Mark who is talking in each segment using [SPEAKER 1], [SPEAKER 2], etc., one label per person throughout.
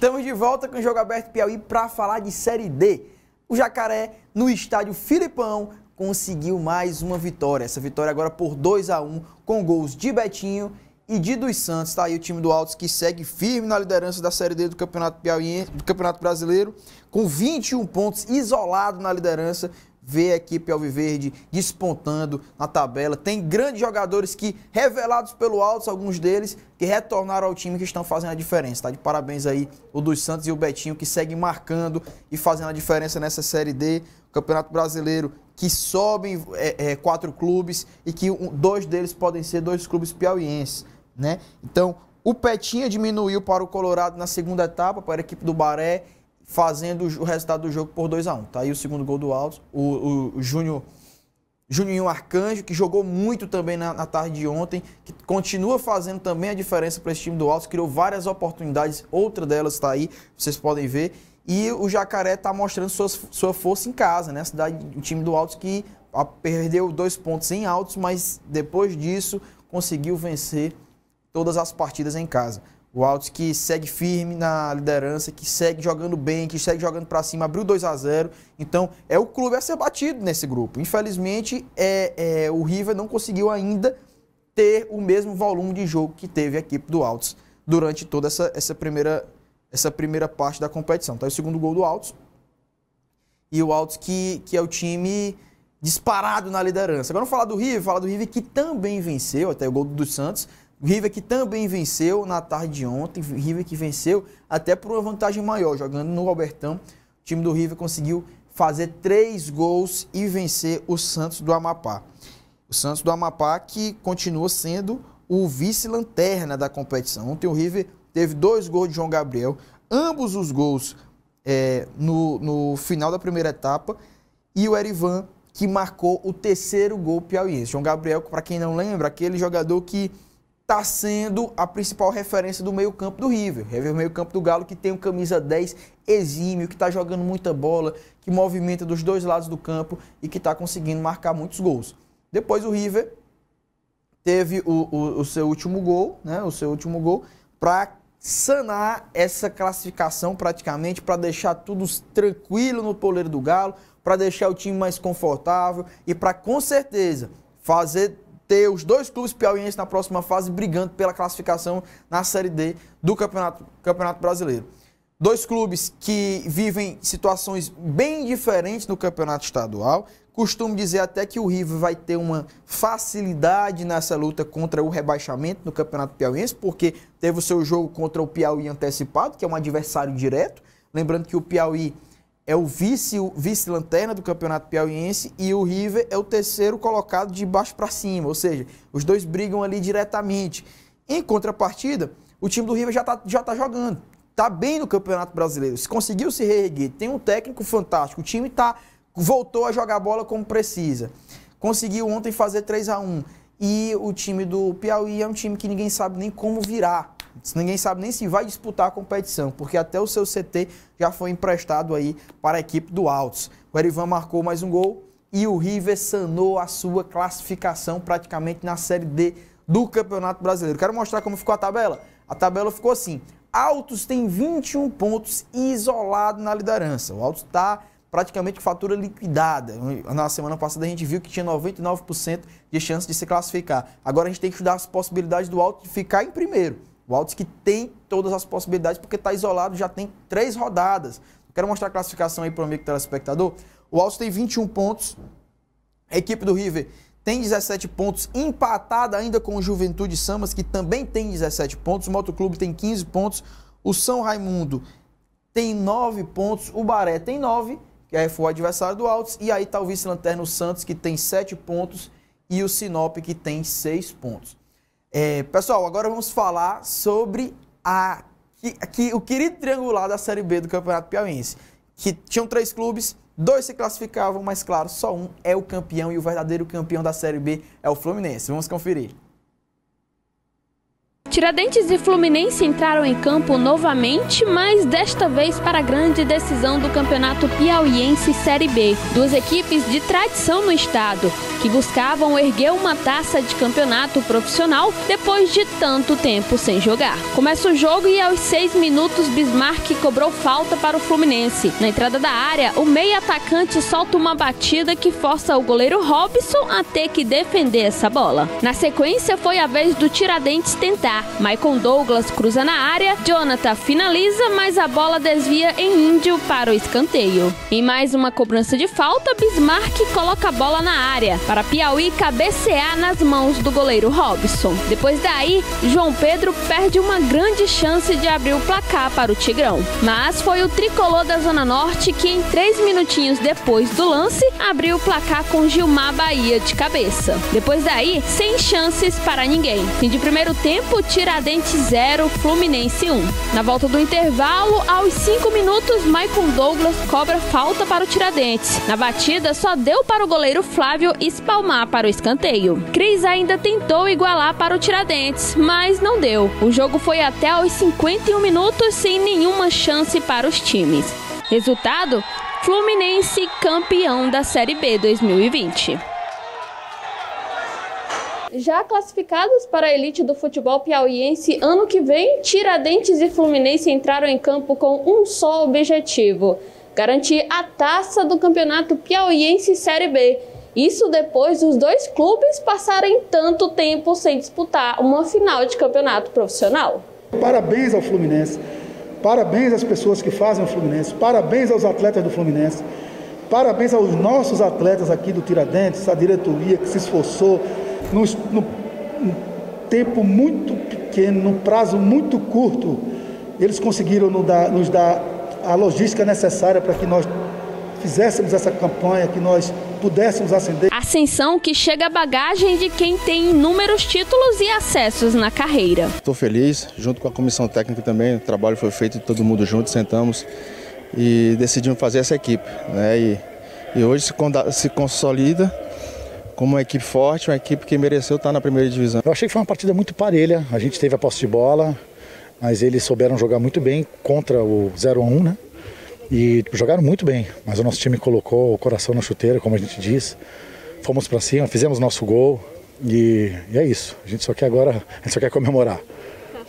[SPEAKER 1] Estamos de volta com o Jogo Aberto Piauí para falar de Série D. O Jacaré, no estádio Filipão, conseguiu mais uma vitória. Essa vitória agora por 2 a 1 com gols de Betinho e de dos Santos. Tá aí o time do Altos que segue firme na liderança da Série D do Campeonato Piauí, do Campeonato Brasileiro, com 21 pontos, isolado na liderança, vê a equipe Alviverde despontando na tabela. Tem grandes jogadores que, revelados pelo Altos, alguns deles, que retornaram ao time que estão fazendo a diferença. Tá? De parabéns aí o dos Santos e o Betinho, que seguem marcando e fazendo a diferença nessa Série D. Campeonato Brasileiro que sobem é, é, quatro clubes e que um, dois deles podem ser dois clubes piauienses. Né? Então, o Petinha diminuiu para o Colorado na segunda etapa, para a equipe do Baré, fazendo o resultado do jogo por 2 a 1 um. Tá aí o segundo gol do Alto, O, o, Júnior Juninho Arcanjo, que jogou muito também na, na, tarde de ontem, que continua fazendo também a diferença para esse time do Alto. criou várias oportunidades, outra delas está aí, vocês podem ver. E o Jacaré está mostrando suas, sua força em casa, né? A cidade, o time do Alto que a, ah, perdeu dois pontos em Altos, mas depois disso conseguiu vencer todas as partidas em casa. O Altos que segue firme na liderança, que segue jogando bem, que segue jogando para cima, abriu 2 a 0 Então, é o clube a ser batido nesse grupo. Infelizmente, é, é, o River não conseguiu ainda ter o mesmo volume de jogo que teve a equipe do Altos durante toda essa, essa, primeira, essa primeira parte da competição. Tá o segundo gol do Altos. E o Altos que, que é o time disparado na liderança. Agora vamos falar do River, falar do River que também venceu, até o gol do Santos, River que também venceu na tarde de ontem, River que venceu até por uma vantagem maior, jogando no Albertão. O time do River conseguiu fazer três gols e vencer o Santos do Amapá. O Santos do Amapá que continua sendo o vice-lanterna da competição. Ontem o River teve dois gols de João Gabriel, ambos os gols é, no, no final da primeira etapa, e o Erivan que marcou o terceiro gol piauiense. João Gabriel, para quem não lembra, aquele jogador que está sendo a principal referência do meio-campo do River. River meio-campo do Galo que tem o camisa 10 exímio, que está jogando muita bola, que movimenta dos dois lados do campo e que está conseguindo marcar muitos gols. Depois o River teve o, o, o seu último gol, né? O seu último gol para sanar essa classificação praticamente, para deixar tudo tranquilo no poleiro do Galo, para deixar o time mais confortável e para com certeza fazer ter os dois clubes piauienses na próxima fase brigando pela classificação na Série D do Campeonato, Campeonato Brasileiro. Dois clubes que vivem situações bem diferentes no campeonato estadual. Costumo dizer até que o River vai ter uma facilidade nessa luta contra o rebaixamento no Campeonato Piauiense, porque teve o seu jogo contra o Piauí antecipado, que é um adversário direto. Lembrando que o Piauí é o vice-lanterna vice do Campeonato Piauiense e o River é o terceiro colocado de baixo para cima, ou seja, os dois brigam ali diretamente. Em contrapartida, o time do River já está já tá jogando, está bem no Campeonato Brasileiro, se conseguiu se reerguer, tem um técnico fantástico, o time tá, voltou a jogar bola como precisa. Conseguiu ontem fazer 3 a 1 e o time do Piauí é um time que ninguém sabe nem como virar. Ninguém sabe nem se vai disputar a competição, porque até o seu CT já foi emprestado aí para a equipe do Altos. O Erivan marcou mais um gol e o River sanou a sua classificação praticamente na Série D do Campeonato Brasileiro. Quero mostrar como ficou a tabela. A tabela ficou assim: Altos tem 21 pontos isolado na liderança. O Altos está praticamente fatura liquidada. Na semana passada a gente viu que tinha 99% de chance de se classificar. Agora a gente tem que estudar as possibilidades do Altos de ficar em primeiro. O Altos que tem todas as possibilidades, porque está isolado, já tem três rodadas. Quero mostrar a classificação aí para o amigo telespectador. O Altos tem 21 pontos. A equipe do River tem 17 pontos, empatada ainda com o Juventude Samas, que também tem 17 pontos. O Motoclube tem 15 pontos. O São Raimundo tem 9 pontos. O Baré tem 9, que é foi o adversário do Altos. E aí está o vice-lanterna, o Santos, que tem 7 pontos. E o Sinop, que tem 6 pontos. É, pessoal, agora vamos falar sobre a, que, que, o querido triangular da Série B do Campeonato Piauiense. Que tinham três clubes, dois se classificavam, mas claro, só um é o campeão e o verdadeiro campeão da Série B é o Fluminense. Vamos conferir.
[SPEAKER 2] Tiradentes e Fluminense entraram em campo novamente, mas desta vez para a grande decisão do Campeonato Piauiense Série B. Duas equipes de tradição no estado, que buscavam erguer uma taça de campeonato profissional depois de tanto tempo sem jogar. Começa o jogo e aos seis minutos Bismarck cobrou falta para o Fluminense. Na entrada da área, o meio atacante solta uma batida que força o goleiro Robson a ter que defender essa bola. Na sequência, foi a vez do Tiradentes tentar, Michael Douglas cruza na área, Jonathan finaliza, mas a bola desvia em índio para o escanteio. Em mais uma cobrança de falta, Bismarck coloca a bola na área para Piauí cabecear nas mãos do goleiro Robson. Depois daí, João Pedro perde uma grande chance de abrir o placar para o Tigrão. Mas foi o tricolor da Zona Norte que, em três minutinhos depois do lance, abriu o placar com Gilmar Bahia de cabeça. Depois daí, sem chances para ninguém. Fim de primeiro tempo, o Tiradentes 0, Fluminense 1. Na volta do intervalo, aos 5 minutos, Michael Douglas cobra falta para o Tiradentes. Na batida, só deu para o goleiro Flávio espalmar para o escanteio. Cris ainda tentou igualar para o Tiradentes, mas não deu. O jogo foi até aos 51 minutos sem nenhuma chance para os times. Resultado: Fluminense campeão da Série B 2020. Já classificados para a elite do futebol piauiense, ano que vem, Tiradentes e Fluminense entraram em campo com um só objetivo: garantir a taça do Campeonato Piauiense Série B. Isso depois dos dois clubes passarem tanto tempo sem disputar uma final de campeonato profissional.
[SPEAKER 1] Parabéns ao Fluminense, parabéns às pessoas que fazem o Fluminense, parabéns aos atletas do Fluminense, parabéns aos nossos atletas aqui do Tiradentes, à diretoria que se esforçou, num, tempo muito pequeno, num prazo muito curto, eles conseguiram nos dar, nos dar a logística necessária para que nós fizéssemos essa campanha, que nós pudéssemos acender.
[SPEAKER 2] Ascensão que chega à bagagem de quem tem inúmeros títulos e acessos na carreira.
[SPEAKER 1] Estou feliz, junto com a comissão técnica também, o trabalho foi feito, todo mundo junto, sentamos e decidimos fazer essa equipe. Né? E, e hoje se, se consolida como uma equipe forte, uma equipe que mereceu estar na primeira divisão. Eu achei que foi uma partida muito parelha, a gente teve a posse de bola, mas eles souberam jogar muito bem contra o 0 a 1, né? E jogaram muito bem, mas o nosso time colocou o coração na chuteira, como a gente diz. Fomos para cima, fizemos nosso gol e, e é isso. A gente só quer agora, a gente só quer comemorar.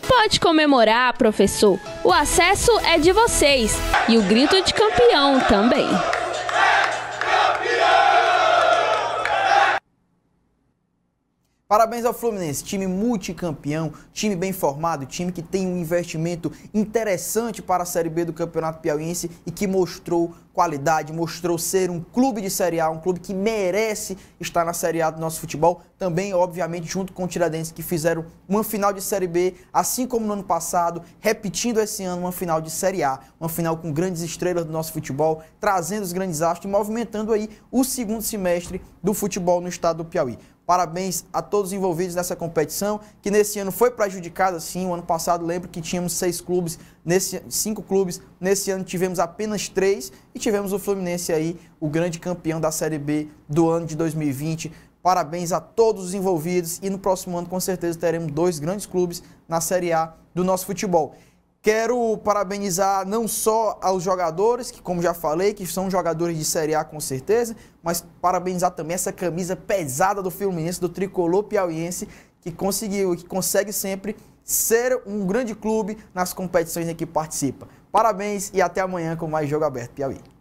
[SPEAKER 2] Pode comemorar, professor. O acesso é de vocês e o grito é de campeão também.
[SPEAKER 1] Parabéns ao Fluminense, time multicampeão, time bem formado, time que tem um investimento interessante para a Série B do Campeonato Piauiense e que mostrou qualidade, mostrou ser um clube de Série A, um clube que merece estar na Série A do nosso futebol, também, obviamente, junto com o Tiradentes, que fizeram uma final de Série B, assim como no ano passado, repetindo esse ano uma final de Série A, uma final com grandes estrelas do nosso futebol, trazendo os grandes astros e movimentando aí o segundo semestre do futebol no estado do Piauí. Parabéns a todos os envolvidos nessa competição, que nesse ano foi prejudicada sim. O ano passado lembro que tínhamos seis clubes, nesse, cinco clubes. Nesse ano tivemos apenas três e tivemos o Fluminense aí, o grande campeão da Série B do ano de 2020. Parabéns a todos os envolvidos e no próximo ano com certeza teremos dois grandes clubes na Série A do nosso futebol. Quero parabenizar não só aos jogadores, que como já falei, que são jogadores de Série A com certeza, mas parabenizar também essa camisa pesada do Fluminense, do tricolor piauiense, que conseguiu e que consegue sempre ser um grande clube nas competições em que participa. Parabéns e até amanhã com mais Jogo Aberto Piauí.